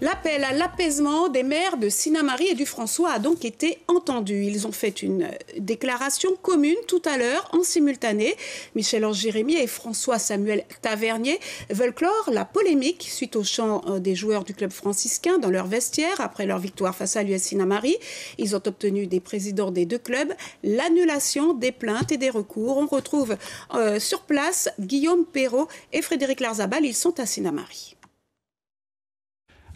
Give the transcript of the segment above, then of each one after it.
L'appel à l'apaisement des maires de Sinamari et du François a donc été entendu. Ils ont fait une déclaration commune tout à l'heure en simultané. Michel-Ange Jérémy et François Samuel Tavernier veulent clore la polémique suite au chant euh, des joueurs du club franciscain dans leur vestiaire après leur victoire face à l'US Sinamari. Ils ont obtenu des présidents des deux clubs l'annulation des plaintes et des recours. On retrouve euh, sur place Guillaume Perrault et Frédéric Larzabal. Ils sont à Sinamari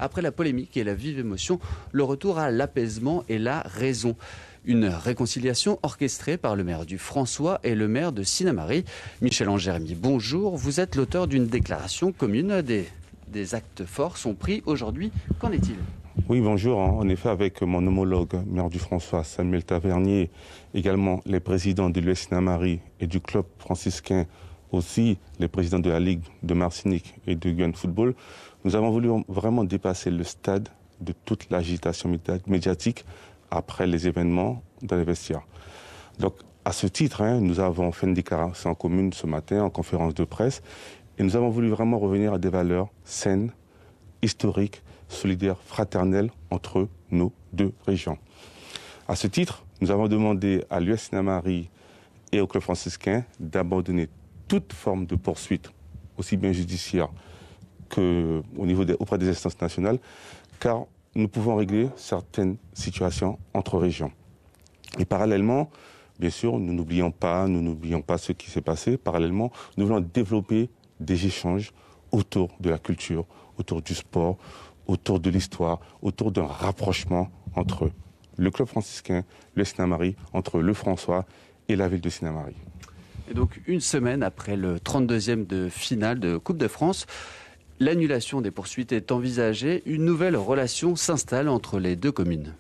après la polémique et la vive émotion, le retour à l'apaisement et la raison. Une réconciliation orchestrée par le maire du François et le maire de Sinamari. Michel Angermi, bonjour. Vous êtes l'auteur d'une déclaration commune. Des, actes forts sont pris aujourd'hui. Qu'en est-il oui, bonjour. En effet, avec mon homologue, maire du François, Samuel Tavernier, également les présidents de l'US Sinamari et du club franciscain aussi les présidents de la Ligue de Martinique et de Guyane Football, nous avons voulu vraiment dépasser le stade de toute l'agitation médiatique après les événements dans les vestiaires. Donc, à ce titre, hein, nous avons fait une déclaration commune ce matin en conférence de presse et nous avons voulu vraiment revenir à des valeurs saines, historiques, solidaires, fraternelles entre nos deux régions. À ce titre, nous avons demandé à l'US Namari et au club franciscain d'abandonner toute forme de poursuite, aussi bien judiciaire au niveau des, auprès des instances nationales, car nous pouvons régler certaines situations entre régions. Et parallèlement, bien sûr, nous n'oublions pas, nous n'oublions pas ce qui s'est passé. Parallèlement, nous voulons développer des échanges autour de la culture, autour du sport, autour de l'histoire, autour d'un rapprochement entre le club franciscain, le Sinamari, entre le François et la ville de Sinamari donc une semaine après le 32e de finale de Coupe de France, l'annulation des poursuites est envisagée. Une nouvelle relation s'installe entre les deux communes.